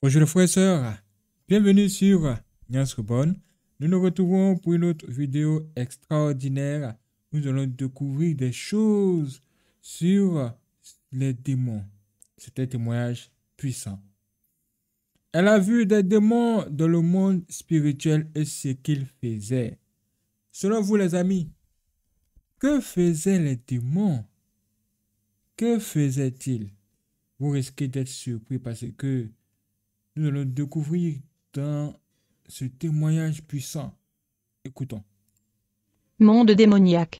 Bonjour les frères et sœurs, bienvenue sur Rebonne, Nous nous retrouvons pour une autre vidéo extraordinaire. Nous allons découvrir des choses sur les démons. C'est un témoignage puissant. Elle a vu des démons dans le monde spirituel et ce qu'ils faisaient. Selon vous les amis, que faisaient les démons Que faisaient-ils Vous risquez d'être surpris parce que nous allons découvrir dans ce témoignage puissant. Écoutons. Monde démoniaque.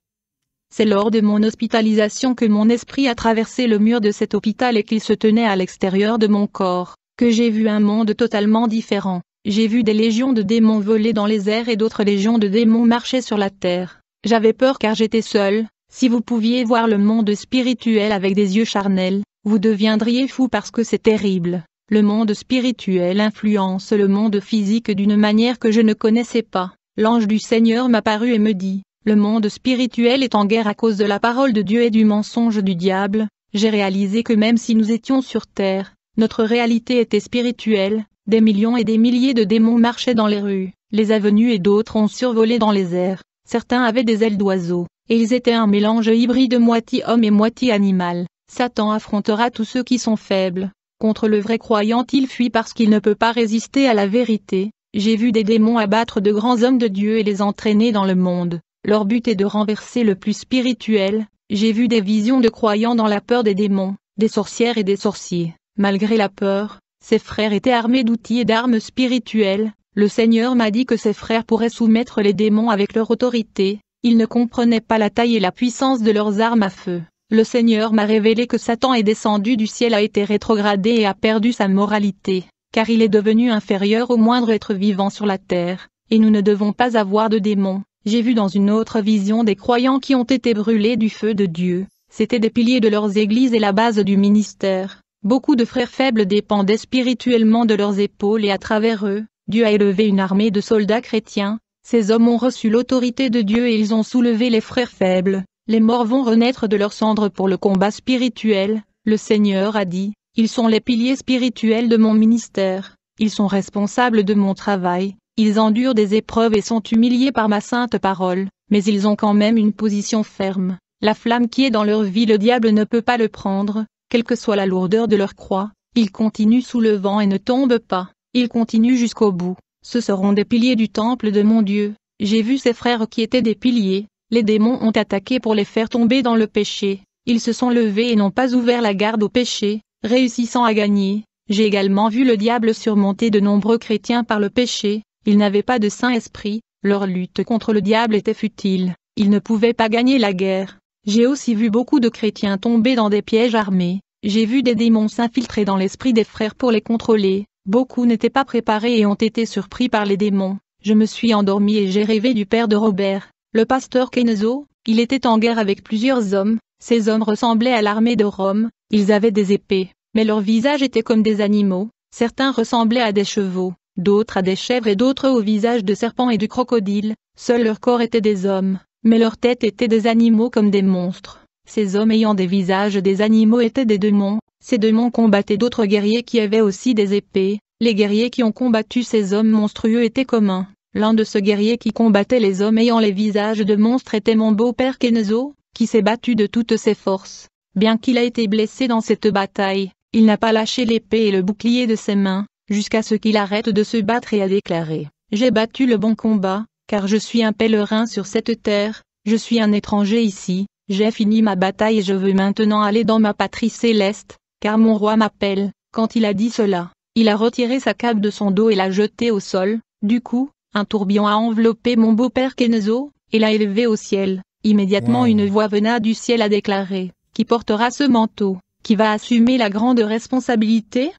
C'est lors de mon hospitalisation que mon esprit a traversé le mur de cet hôpital et qu'il se tenait à l'extérieur de mon corps, que j'ai vu un monde totalement différent. J'ai vu des légions de démons voler dans les airs et d'autres légions de démons marcher sur la terre. J'avais peur car j'étais seul. Si vous pouviez voir le monde spirituel avec des yeux charnels, vous deviendriez fou parce que c'est terrible. Le monde spirituel influence le monde physique d'une manière que je ne connaissais pas. L'ange du Seigneur m'apparut et me dit, le monde spirituel est en guerre à cause de la parole de Dieu et du mensonge du diable. J'ai réalisé que même si nous étions sur terre, notre réalité était spirituelle, des millions et des milliers de démons marchaient dans les rues, les avenues et d'autres ont survolé dans les airs, certains avaient des ailes d'oiseaux, et ils étaient un mélange hybride moitié homme et moitié animal. Satan affrontera tous ceux qui sont faibles, Contre le vrai croyant il fuit parce qu'il ne peut pas résister à la vérité, j'ai vu des démons abattre de grands hommes de Dieu et les entraîner dans le monde, leur but est de renverser le plus spirituel, j'ai vu des visions de croyants dans la peur des démons, des sorcières et des sorciers, malgré la peur, ces frères étaient armés d'outils et d'armes spirituelles, le Seigneur m'a dit que ces frères pourraient soumettre les démons avec leur autorité, ils ne comprenaient pas la taille et la puissance de leurs armes à feu. Le Seigneur m'a révélé que Satan est descendu du ciel a été rétrogradé et a perdu sa moralité, car il est devenu inférieur au moindre être vivant sur la terre, et nous ne devons pas avoir de démons. J'ai vu dans une autre vision des croyants qui ont été brûlés du feu de Dieu, c'était des piliers de leurs églises et la base du ministère. Beaucoup de frères faibles dépendaient spirituellement de leurs épaules et à travers eux, Dieu a élevé une armée de soldats chrétiens, ces hommes ont reçu l'autorité de Dieu et ils ont soulevé les frères faibles, les morts vont renaître de leurs cendres pour le combat spirituel, le Seigneur a dit, ils sont les piliers spirituels de mon ministère, ils sont responsables de mon travail, ils endurent des épreuves et sont humiliés par ma sainte parole, mais ils ont quand même une position ferme. La flamme qui est dans leur vie le diable ne peut pas le prendre, quelle que soit la lourdeur de leur croix, ils continuent sous le vent et ne tombent pas, ils continuent jusqu'au bout. Ce seront des piliers du temple de mon Dieu. J'ai vu ces frères qui étaient des piliers, les démons ont attaqué pour les faire tomber dans le péché. Ils se sont levés et n'ont pas ouvert la garde au péché, réussissant à gagner. J'ai également vu le diable surmonter de nombreux chrétiens par le péché. Ils n'avaient pas de Saint-Esprit. Leur lutte contre le diable était futile. Ils ne pouvaient pas gagner la guerre. J'ai aussi vu beaucoup de chrétiens tomber dans des pièges armés. J'ai vu des démons s'infiltrer dans l'esprit des frères pour les contrôler. Beaucoup n'étaient pas préparés et ont été surpris par les démons. Je me suis endormi et j'ai rêvé du père de Robert. Le pasteur Kenzo, il était en guerre avec plusieurs hommes, ces hommes ressemblaient à l'armée de Rome, ils avaient des épées, mais leurs visages étaient comme des animaux, certains ressemblaient à des chevaux, d'autres à des chèvres et d'autres au visage de serpents et de crocodiles, seuls leurs corps étaient des hommes, mais leurs têtes étaient des animaux comme des monstres. Ces hommes ayant des visages des animaux étaient des démons, ces démons combattaient d'autres guerriers qui avaient aussi des épées, les guerriers qui ont combattu ces hommes monstrueux étaient communs. L'un de ce guerrier qui combattait les hommes ayant les visages de monstres était mon beau-père Kenzo, qui s'est battu de toutes ses forces. Bien qu'il a été blessé dans cette bataille, il n'a pas lâché l'épée et le bouclier de ses mains, jusqu'à ce qu'il arrête de se battre et a déclaré « J'ai battu le bon combat, car je suis un pèlerin sur cette terre, je suis un étranger ici, j'ai fini ma bataille et je veux maintenant aller dans ma patrie céleste, car mon roi m'appelle. » Quand il a dit cela, il a retiré sa cape de son dos et l'a jetée au sol, du coup, un tourbillon a enveloppé mon beau-père Kenzo, et l'a élevé au ciel. Immédiatement une voix vena du ciel a déclaré, qui portera ce manteau, qui va assumer la grande responsabilité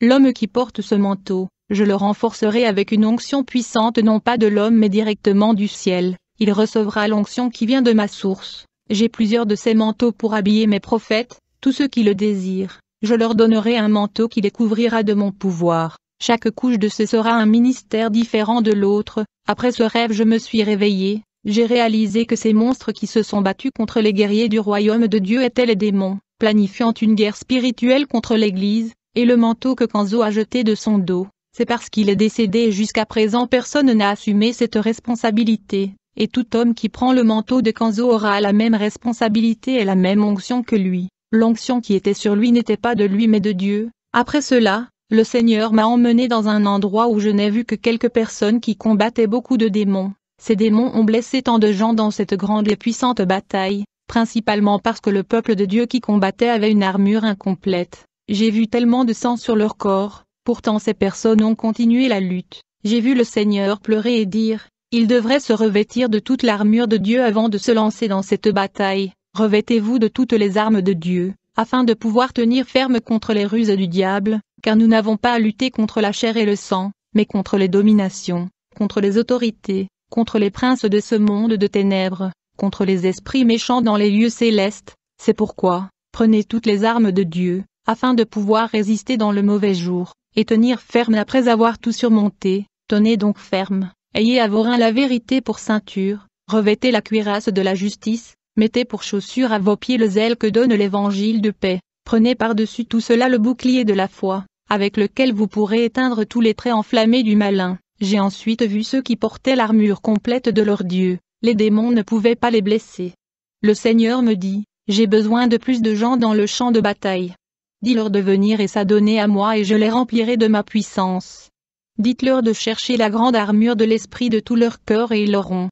L'homme qui porte ce manteau, je le renforcerai avec une onction puissante non pas de l'homme mais directement du ciel, il recevra l'onction qui vient de ma source. J'ai plusieurs de ces manteaux pour habiller mes prophètes, tous ceux qui le désirent, je leur donnerai un manteau qui les couvrira de mon pouvoir. Chaque couche de ce sera un ministère différent de l'autre. Après ce rêve je me suis réveillé, j'ai réalisé que ces monstres qui se sont battus contre les guerriers du royaume de Dieu étaient les démons, planifiant une guerre spirituelle contre l'Église, et le manteau que Kanzo a jeté de son dos, c'est parce qu'il est décédé et jusqu'à présent personne n'a assumé cette responsabilité, et tout homme qui prend le manteau de Kanzo aura la même responsabilité et la même onction que lui. L'onction qui était sur lui n'était pas de lui mais de Dieu. Après cela, le Seigneur m'a emmené dans un endroit où je n'ai vu que quelques personnes qui combattaient beaucoup de démons. Ces démons ont blessé tant de gens dans cette grande et puissante bataille, principalement parce que le peuple de Dieu qui combattait avait une armure incomplète. J'ai vu tellement de sang sur leur corps, pourtant ces personnes ont continué la lutte. J'ai vu le Seigneur pleurer et dire, il devrait se revêtir de toute l'armure de Dieu avant de se lancer dans cette bataille, revêtez-vous de toutes les armes de Dieu afin de pouvoir tenir ferme contre les ruses du diable, car nous n'avons pas à lutter contre la chair et le sang, mais contre les dominations, contre les autorités, contre les princes de ce monde de ténèbres, contre les esprits méchants dans les lieux célestes, c'est pourquoi, prenez toutes les armes de Dieu, afin de pouvoir résister dans le mauvais jour, et tenir ferme après avoir tout surmonté, tenez donc ferme, ayez à vos reins la vérité pour ceinture, revêtez la cuirasse de la justice, mettez pour chaussures à vos pieds le zèle que donne l'évangile de paix, prenez par-dessus tout cela le bouclier de la foi, avec lequel vous pourrez éteindre tous les traits enflammés du malin. J'ai ensuite vu ceux qui portaient l'armure complète de leur Dieu, les démons ne pouvaient pas les blesser. Le Seigneur me dit, j'ai besoin de plus de gens dans le champ de bataille. Dis-leur de venir et s'adonner à moi et je les remplirai de ma puissance. Dites-leur de chercher la grande armure de l'esprit de tout leur cœur et ils l'auront.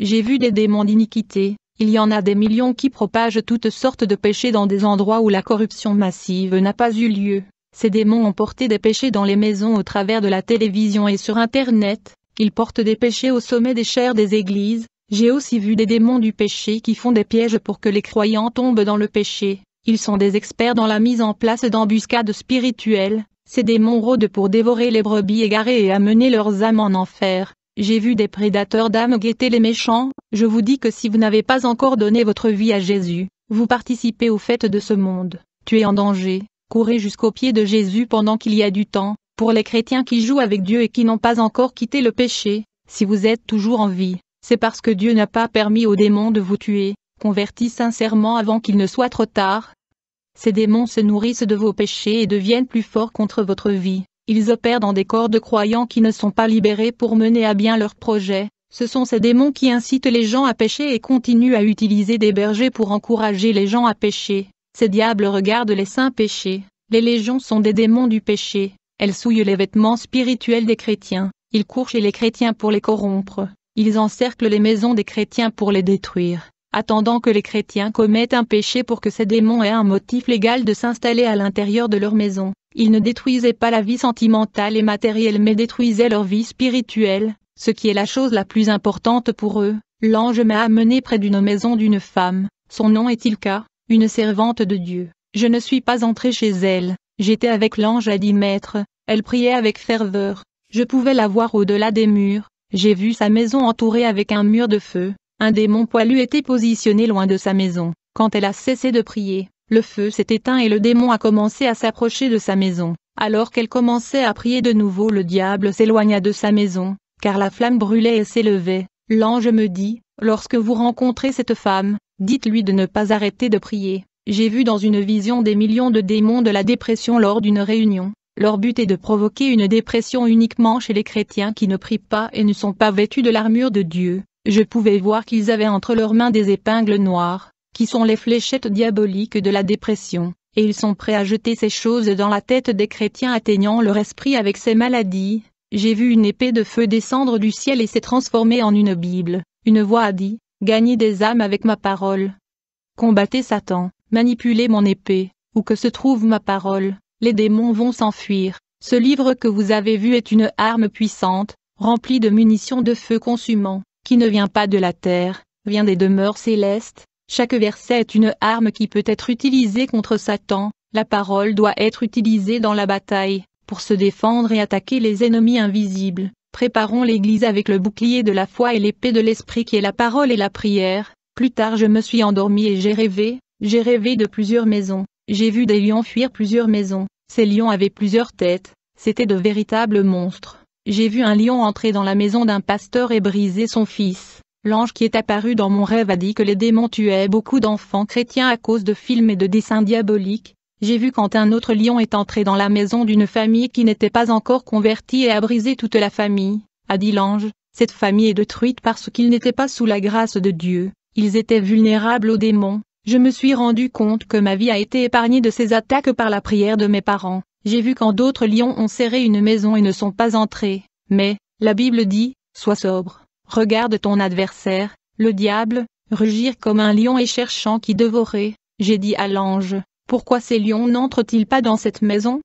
J'ai vu des démons d'iniquité, il y en a des millions qui propagent toutes sortes de péchés dans des endroits où la corruption massive n'a pas eu lieu. Ces démons ont porté des péchés dans les maisons au travers de la télévision et sur Internet. Ils portent des péchés au sommet des chairs des églises. J'ai aussi vu des démons du péché qui font des pièges pour que les croyants tombent dans le péché. Ils sont des experts dans la mise en place d'embuscades spirituelles. Ces démons rôdent pour dévorer les brebis égarées et amener leurs âmes en enfer. J'ai vu des prédateurs d'âmes guetter les méchants, je vous dis que si vous n'avez pas encore donné votre vie à Jésus, vous participez aux fêtes de ce monde. Tu es en danger, courez jusqu'aux pieds de Jésus pendant qu'il y a du temps, pour les chrétiens qui jouent avec Dieu et qui n'ont pas encore quitté le péché, si vous êtes toujours en vie, c'est parce que Dieu n'a pas permis aux démons de vous tuer, convertis sincèrement avant qu'il ne soit trop tard. Ces démons se nourrissent de vos péchés et deviennent plus forts contre votre vie. Ils opèrent dans des corps de croyants qui ne sont pas libérés pour mener à bien leurs projets. Ce sont ces démons qui incitent les gens à pécher et continuent à utiliser des bergers pour encourager les gens à pécher. Ces diables regardent les saints péchés. Les légions sont des démons du péché. Elles souillent les vêtements spirituels des chrétiens. Ils courent chez les chrétiens pour les corrompre. Ils encerclent les maisons des chrétiens pour les détruire attendant que les chrétiens commettent un péché pour que ces démons aient un motif légal de s'installer à l'intérieur de leur maison. Ils ne détruisaient pas la vie sentimentale et matérielle mais détruisaient leur vie spirituelle, ce qui est la chose la plus importante pour eux. L'ange m'a amené près d'une maison d'une femme, son nom est Ilka, une servante de Dieu. Je ne suis pas entré chez elle, j'étais avec l'ange à dix mètres, elle priait avec ferveur, je pouvais la voir au-delà des murs, j'ai vu sa maison entourée avec un mur de feu, un démon poilu était positionné loin de sa maison. Quand elle a cessé de prier, le feu s'est éteint et le démon a commencé à s'approcher de sa maison. Alors qu'elle commençait à prier de nouveau, le diable s'éloigna de sa maison, car la flamme brûlait et s'élevait. L'ange me dit, lorsque vous rencontrez cette femme, dites-lui de ne pas arrêter de prier. J'ai vu dans une vision des millions de démons de la dépression lors d'une réunion. Leur but est de provoquer une dépression uniquement chez les chrétiens qui ne prient pas et ne sont pas vêtus de l'armure de Dieu. Je pouvais voir qu'ils avaient entre leurs mains des épingles noires, qui sont les fléchettes diaboliques de la dépression, et ils sont prêts à jeter ces choses dans la tête des chrétiens atteignant leur esprit avec ces maladies. J'ai vu une épée de feu descendre du ciel et s'est transformée en une Bible. Une voix a dit, gagnez des âmes avec ma parole. Combattez Satan, manipulez mon épée, où que se trouve ma parole, les démons vont s'enfuir. Ce livre que vous avez vu est une arme puissante, remplie de munitions de feu consumant, qui ne vient pas de la terre, vient des demeures célestes. Chaque verset est une arme qui peut être utilisée contre Satan, la parole doit être utilisée dans la bataille, pour se défendre et attaquer les ennemis invisibles. Préparons l'Église avec le bouclier de la foi et l'épée de l'Esprit qui est la parole et la prière. Plus tard je me suis endormi et j'ai rêvé, j'ai rêvé de plusieurs maisons, j'ai vu des lions fuir plusieurs maisons, ces lions avaient plusieurs têtes, c'était de véritables monstres. J'ai vu un lion entrer dans la maison d'un pasteur et briser son fils. L'ange qui est apparu dans mon rêve a dit que les démons tuaient beaucoup d'enfants chrétiens à cause de films et de dessins diaboliques. J'ai vu quand un autre lion est entré dans la maison d'une famille qui n'était pas encore convertie et a brisé toute la famille, a dit l'ange. Cette famille est détruite parce qu'ils n'étaient pas sous la grâce de Dieu, ils étaient vulnérables aux démons. Je me suis rendu compte que ma vie a été épargnée de ces attaques par la prière de mes parents. J'ai vu quand d'autres lions ont serré une maison et ne sont pas entrés. Mais, la Bible dit, sois sobre, regarde ton adversaire, le diable, rugir comme un lion et cherchant qui dévorer. J'ai dit à l'ange, pourquoi ces lions n'entrent-ils pas dans cette maison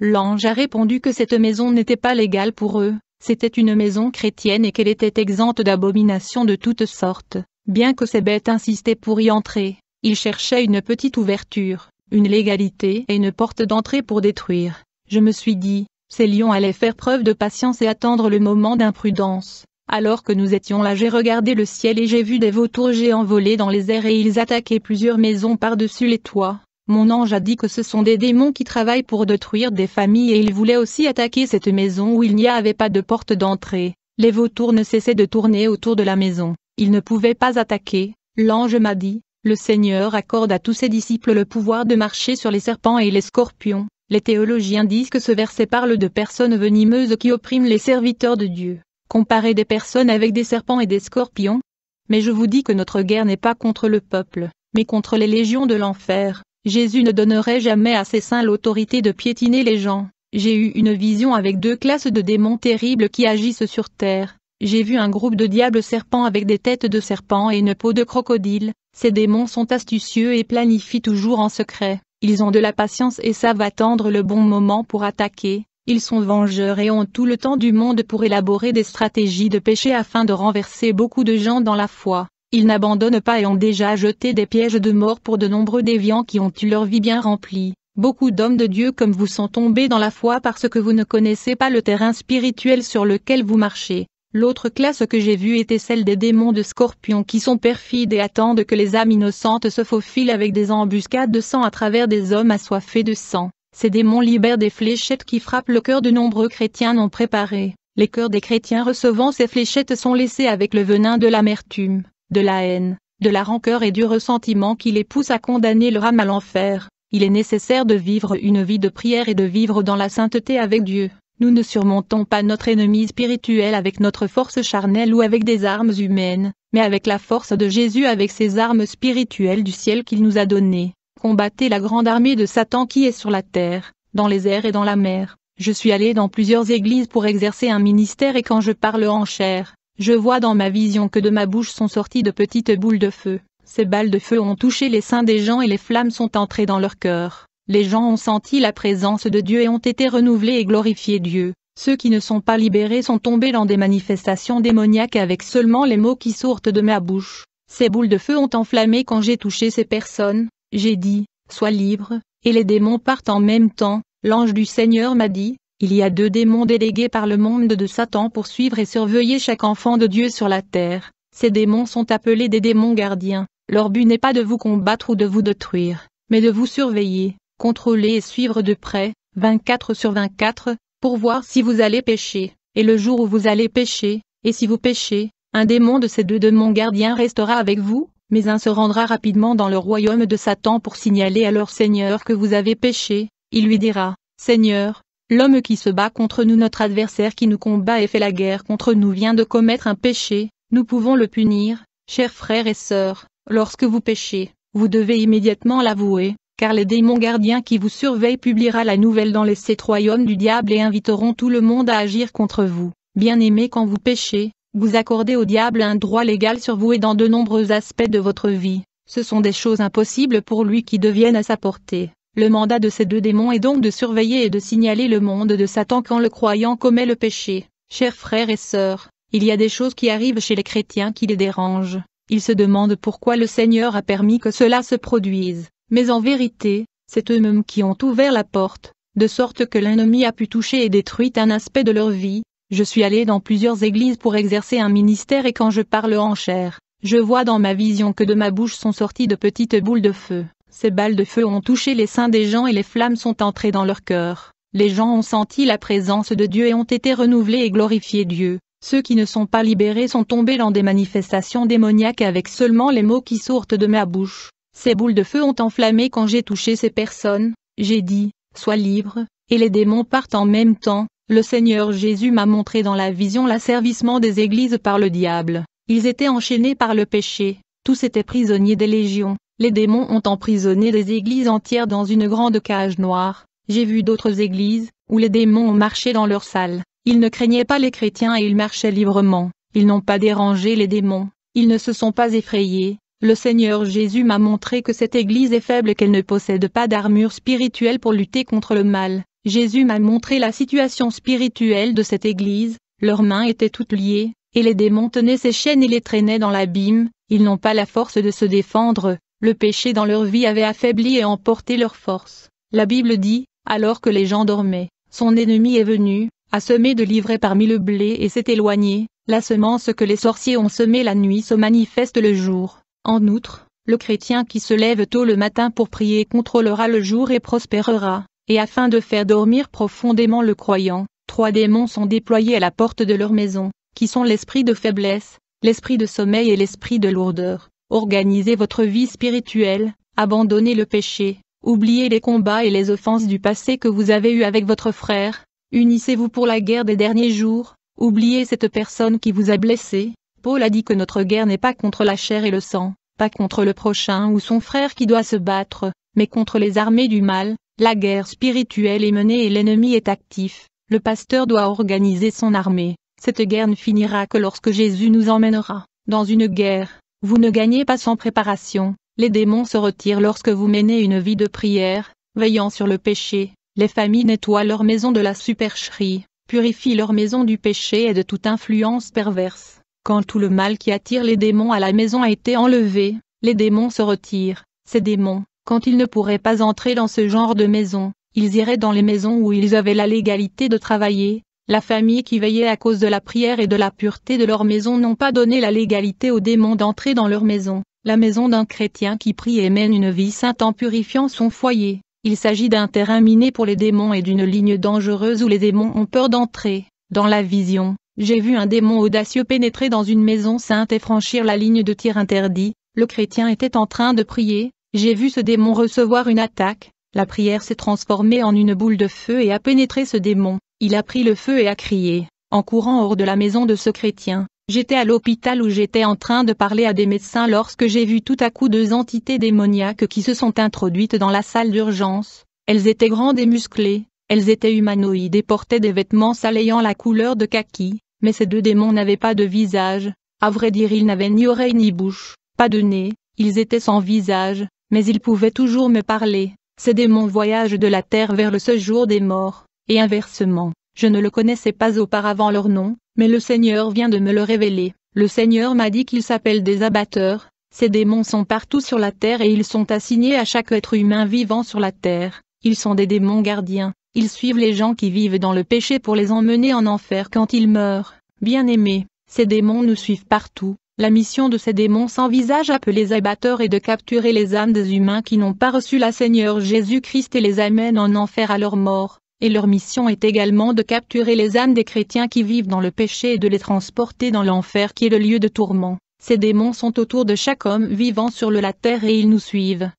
L'ange a répondu que cette maison n'était pas légale pour eux, c'était une maison chrétienne et qu'elle était exempte d'abominations de toutes sortes, bien que ces bêtes insistaient pour y entrer, ils cherchaient une petite ouverture une légalité et une porte d'entrée pour détruire. Je me suis dit, ces lions allaient faire preuve de patience et attendre le moment d'imprudence. Alors que nous étions là j'ai regardé le ciel et j'ai vu des vautours géants voler dans les airs et ils attaquaient plusieurs maisons par-dessus les toits. Mon ange a dit que ce sont des démons qui travaillent pour détruire des familles et ils voulaient aussi attaquer cette maison où il n'y avait pas de porte d'entrée. Les vautours ne cessaient de tourner autour de la maison. Ils ne pouvaient pas attaquer. L'ange m'a dit, le Seigneur accorde à tous ses disciples le pouvoir de marcher sur les serpents et les scorpions. Les théologiens disent que ce verset parle de personnes venimeuses qui oppriment les serviteurs de Dieu, comparer des personnes avec des serpents et des scorpions. Mais je vous dis que notre guerre n'est pas contre le peuple, mais contre les légions de l'enfer. Jésus ne donnerait jamais à ses saints l'autorité de piétiner les gens. J'ai eu une vision avec deux classes de démons terribles qui agissent sur terre, j'ai vu un groupe de diables serpents avec des têtes de serpents et une peau de crocodile, ces démons sont astucieux et planifient toujours en secret, ils ont de la patience et savent attendre le bon moment pour attaquer, ils sont vengeurs et ont tout le temps du monde pour élaborer des stratégies de péché afin de renverser beaucoup de gens dans la foi. Ils n'abandonnent pas et ont déjà jeté des pièges de mort pour de nombreux déviants qui ont eu leur vie bien remplie. Beaucoup d'hommes de Dieu comme vous sont tombés dans la foi parce que vous ne connaissez pas le terrain spirituel sur lequel vous marchez. L'autre classe que j'ai vue était celle des démons de scorpions qui sont perfides et attendent que les âmes innocentes se faufilent avec des embuscades de sang à travers des hommes assoiffés de sang. Ces démons libèrent des fléchettes qui frappent le cœur de nombreux chrétiens non préparés. Les cœurs des chrétiens recevant ces fléchettes sont laissés avec le venin de l'amertume, de la haine, de la rancœur et du ressentiment qui les pousse à condamner leur âme à l'enfer. Il est nécessaire de vivre une vie de prière et de vivre dans la sainteté avec Dieu. Nous ne surmontons pas notre ennemi spirituel avec notre force charnelle ou avec des armes humaines, mais avec la force de Jésus avec ses armes spirituelles du ciel qu'il nous a données. Combattez la grande armée de Satan qui est sur la terre, dans les airs et dans la mer. Je suis allé dans plusieurs églises pour exercer un ministère et quand je parle en chair, je vois dans ma vision que de ma bouche sont sorties de petites boules de feu. Ces balles de feu ont touché les seins des gens et les flammes sont entrées dans leur cœur les gens ont senti la présence de Dieu et ont été renouvelés et glorifiés Dieu. Ceux qui ne sont pas libérés sont tombés dans des manifestations démoniaques avec seulement les mots qui sortent de ma bouche. Ces boules de feu ont enflammé quand j'ai touché ces personnes, j'ai dit, sois libre, et les démons partent en même temps, l'ange du Seigneur m'a dit, il y a deux démons délégués par le monde de Satan pour suivre et surveiller chaque enfant de Dieu sur la terre. Ces démons sont appelés des démons gardiens. Leur but n'est pas de vous combattre ou de vous détruire, mais de vous surveiller contrôler et suivre de près, 24 sur 24, pour voir si vous allez pécher, et le jour où vous allez pécher, et si vous péchez, un démon de ces deux démons gardiens restera avec vous, mais un se rendra rapidement dans le royaume de Satan pour signaler à leur Seigneur que vous avez péché, il lui dira, Seigneur, l'homme qui se bat contre nous, notre adversaire qui nous combat et fait la guerre contre nous vient de commettre un péché, nous pouvons le punir, chers frères et sœurs, lorsque vous péchez, vous devez immédiatement l'avouer, car les démons gardiens qui vous surveillent publiera la nouvelle dans les sept royaumes du diable et inviteront tout le monde à agir contre vous. bien aimé quand vous péchez, vous accordez au diable un droit légal sur vous et dans de nombreux aspects de votre vie. Ce sont des choses impossibles pour lui qui deviennent à sa portée. Le mandat de ces deux démons est donc de surveiller et de signaler le monde de Satan quand le croyant commet le péché. Chers frères et sœurs, il y a des choses qui arrivent chez les chrétiens qui les dérangent. Ils se demandent pourquoi le Seigneur a permis que cela se produise mais en vérité, c'est eux-mêmes qui ont ouvert la porte, de sorte que l'ennemi a pu toucher et détruire un aspect de leur vie. Je suis allé dans plusieurs églises pour exercer un ministère et quand je parle en chair, je vois dans ma vision que de ma bouche sont sorties de petites boules de feu. Ces balles de feu ont touché les seins des gens et les flammes sont entrées dans leur cœur. Les gens ont senti la présence de Dieu et ont été renouvelés et glorifiés Dieu. Ceux qui ne sont pas libérés sont tombés dans des manifestations démoniaques avec seulement les mots qui sortent de ma bouche. Ces boules de feu ont enflammé quand j'ai touché ces personnes, j'ai dit, sois libre, et les démons partent en même temps, le Seigneur Jésus m'a montré dans la vision l'asservissement des églises par le diable, ils étaient enchaînés par le péché, tous étaient prisonniers des légions, les démons ont emprisonné des églises entières dans une grande cage noire, j'ai vu d'autres églises, où les démons ont marché dans leurs salles, ils ne craignaient pas les chrétiens et ils marchaient librement, ils n'ont pas dérangé les démons, ils ne se sont pas effrayés, le Seigneur Jésus m'a montré que cette Église est faible qu'elle ne possède pas d'armure spirituelle pour lutter contre le mal. Jésus m'a montré la situation spirituelle de cette Église, leurs mains étaient toutes liées, et les démons tenaient ses chaînes et les traînaient dans l'abîme, ils n'ont pas la force de se défendre, le péché dans leur vie avait affaibli et emporté leur force. La Bible dit, alors que les gens dormaient, son ennemi est venu, a semé de livrer parmi le blé et s'est éloigné, la semence que les sorciers ont semée la nuit se manifeste le jour. En outre, le chrétien qui se lève tôt le matin pour prier contrôlera le jour et prospérera, et afin de faire dormir profondément le croyant, trois démons sont déployés à la porte de leur maison, qui sont l'esprit de faiblesse, l'esprit de sommeil et l'esprit de lourdeur. Organisez votre vie spirituelle, abandonnez le péché, oubliez les combats et les offenses du passé que vous avez eu avec votre frère, unissez-vous pour la guerre des derniers jours, oubliez cette personne qui vous a blessé, Paul a dit que notre guerre n'est pas contre la chair et le sang, pas contre le prochain ou son frère qui doit se battre, mais contre les armées du mal, la guerre spirituelle est menée et l'ennemi est actif, le pasteur doit organiser son armée, cette guerre ne finira que lorsque Jésus nous emmènera, dans une guerre, vous ne gagnez pas sans préparation, les démons se retirent lorsque vous menez une vie de prière, veillant sur le péché, les familles nettoient leur maison de la supercherie, purifient leur maison du péché et de toute influence perverse. Quand tout le mal qui attire les démons à la maison a été enlevé, les démons se retirent. Ces démons, quand ils ne pourraient pas entrer dans ce genre de maison, ils iraient dans les maisons où ils avaient la légalité de travailler. La famille qui veillait à cause de la prière et de la pureté de leur maison n'ont pas donné la légalité aux démons d'entrer dans leur maison. La maison d'un chrétien qui prie et mène une vie sainte en purifiant son foyer. Il s'agit d'un terrain miné pour les démons et d'une ligne dangereuse où les démons ont peur d'entrer. Dans la vision, j'ai vu un démon audacieux pénétrer dans une maison sainte et franchir la ligne de tir interdit, le chrétien était en train de prier, j'ai vu ce démon recevoir une attaque, la prière s'est transformée en une boule de feu et a pénétré ce démon, il a pris le feu et a crié, en courant hors de la maison de ce chrétien. J'étais à l'hôpital où j'étais en train de parler à des médecins lorsque j'ai vu tout à coup deux entités démoniaques qui se sont introduites dans la salle d'urgence. Elles étaient grandes et musclées, elles étaient humanoïdes et portaient des vêtements salayant la couleur de kaki. Mais ces deux démons n'avaient pas de visage, à vrai dire ils n'avaient ni oreille ni bouche, pas de nez, ils étaient sans visage, mais ils pouvaient toujours me parler. Ces démons voyagent de la terre vers le séjour des morts, et inversement, je ne le connaissais pas auparavant leur nom, mais le Seigneur vient de me le révéler. Le Seigneur m'a dit qu'ils s'appellent des abatteurs, ces démons sont partout sur la terre et ils sont assignés à chaque être humain vivant sur la terre. Ils sont des démons gardiens, ils suivent les gens qui vivent dans le péché pour les emmener en enfer quand ils meurent. Bien-aimés, ces démons nous suivent partout. La mission de ces démons sans visage les abatteurs et de capturer les âmes des humains qui n'ont pas reçu la Seigneur Jésus-Christ et les amène en enfer à leur mort, et leur mission est également de capturer les âmes des chrétiens qui vivent dans le péché et de les transporter dans l'enfer qui est le lieu de tourment. Ces démons sont autour de chaque homme vivant sur la terre et ils nous suivent.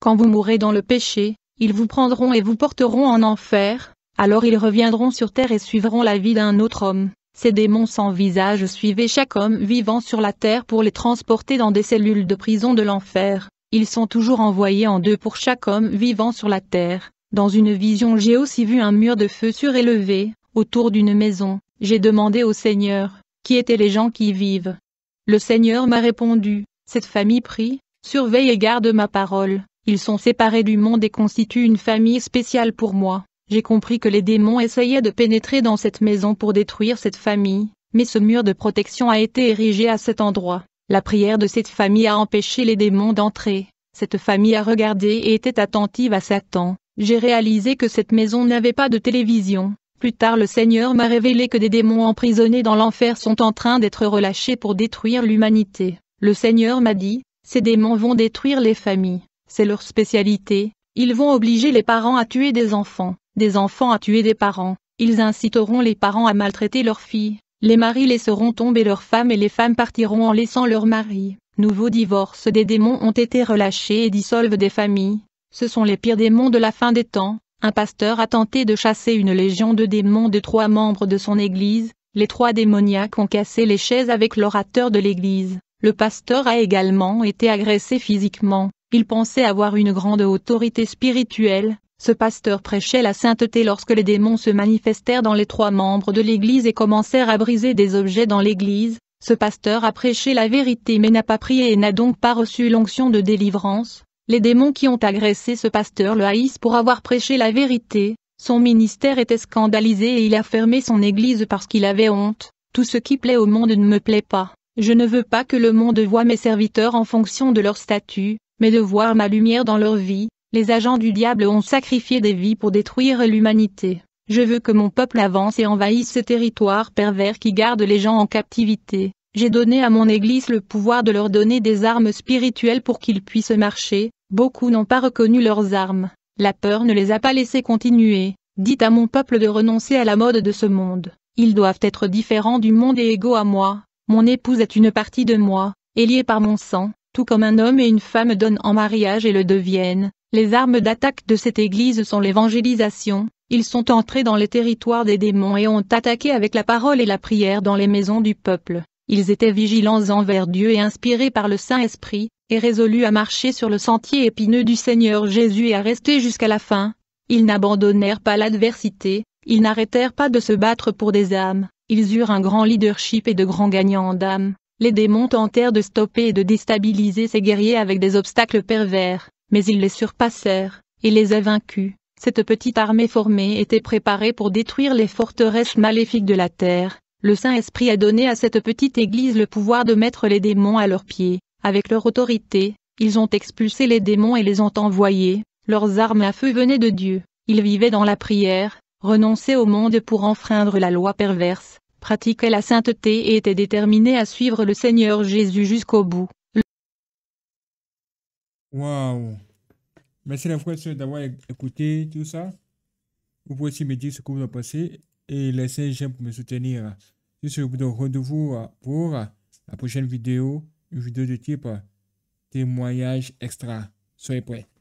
Quand vous mourrez dans le péché, ils vous prendront et vous porteront en enfer, alors ils reviendront sur terre et suivront la vie d'un autre homme. Ces démons sans visage suivaient chaque homme vivant sur la terre pour les transporter dans des cellules de prison de l'enfer. Ils sont toujours envoyés en deux pour chaque homme vivant sur la terre. Dans une vision j'ai aussi vu un mur de feu surélevé, autour d'une maison. J'ai demandé au Seigneur, qui étaient les gens qui vivent. Le Seigneur m'a répondu, cette famille prie, surveille et garde ma parole, ils sont séparés du monde et constituent une famille spéciale pour moi. J'ai compris que les démons essayaient de pénétrer dans cette maison pour détruire cette famille, mais ce mur de protection a été érigé à cet endroit. La prière de cette famille a empêché les démons d'entrer. Cette famille a regardé et était attentive à Satan. J'ai réalisé que cette maison n'avait pas de télévision. Plus tard le Seigneur m'a révélé que des démons emprisonnés dans l'enfer sont en train d'être relâchés pour détruire l'humanité. Le Seigneur m'a dit, ces démons vont détruire les familles. C'est leur spécialité, ils vont obliger les parents à tuer des enfants, des enfants à tuer des parents, ils inciteront les parents à maltraiter leurs filles, les maris laisseront tomber leurs femmes et les femmes partiront en laissant leurs maris. Nouveaux divorces des démons ont été relâchés et dissolvent des familles. Ce sont les pires démons de la fin des temps. Un pasteur a tenté de chasser une légion de démons de trois membres de son église. Les trois démoniaques ont cassé les chaises avec l'orateur de l'église. Le pasteur a également été agressé physiquement. Il pensait avoir une grande autorité spirituelle, ce pasteur prêchait la sainteté lorsque les démons se manifestèrent dans les trois membres de l'Église et commencèrent à briser des objets dans l'Église, ce pasteur a prêché la vérité mais n'a pas prié et n'a donc pas reçu l'onction de délivrance. Les démons qui ont agressé ce pasteur le haïssent pour avoir prêché la vérité. Son ministère était scandalisé et il a fermé son église parce qu'il avait honte. Tout ce qui plaît au monde ne me plaît pas. Je ne veux pas que le monde voie mes serviteurs en fonction de leur statut mais de voir ma lumière dans leur vie, les agents du diable ont sacrifié des vies pour détruire l'humanité. Je veux que mon peuple avance et envahisse ces territoires pervers qui gardent les gens en captivité. J'ai donné à mon Église le pouvoir de leur donner des armes spirituelles pour qu'ils puissent marcher, beaucoup n'ont pas reconnu leurs armes. La peur ne les a pas laissés continuer. Dites à mon peuple de renoncer à la mode de ce monde. Ils doivent être différents du monde et égaux à moi. Mon épouse est une partie de moi, et liée par mon sang, tout comme un homme et une femme donnent en mariage et le deviennent, les armes d'attaque de cette Église sont l'évangélisation, ils sont entrés dans les territoires des démons et ont attaqué avec la parole et la prière dans les maisons du peuple, ils étaient vigilants envers Dieu et inspirés par le Saint-Esprit, et résolus à marcher sur le sentier épineux du Seigneur Jésus et à rester jusqu'à la fin, ils n'abandonnèrent pas l'adversité, ils n'arrêtèrent pas de se battre pour des âmes, ils eurent un grand leadership et de grands gagnants d'âmes. Les démons tentèrent de stopper et de déstabiliser ces guerriers avec des obstacles pervers, mais ils les surpassèrent, et les vaincus. Cette petite armée formée était préparée pour détruire les forteresses maléfiques de la terre. Le Saint-Esprit a donné à cette petite église le pouvoir de mettre les démons à leurs pieds. Avec leur autorité, ils ont expulsé les démons et les ont envoyés. Leurs armes à feu venaient de Dieu. Ils vivaient dans la prière, renonçaient au monde pour enfreindre la loi perverse pratiquait la sainteté et était déterminé à suivre le Seigneur Jésus jusqu'au bout. Waouh Merci la d'avoir écouté tout ça. Vous pouvez aussi me dire ce que vous en pensez et laisser un j'aime pour me soutenir. Je vous donne rendez-vous pour la prochaine vidéo, une vidéo de type euh, témoignage extra. Soyez prêts.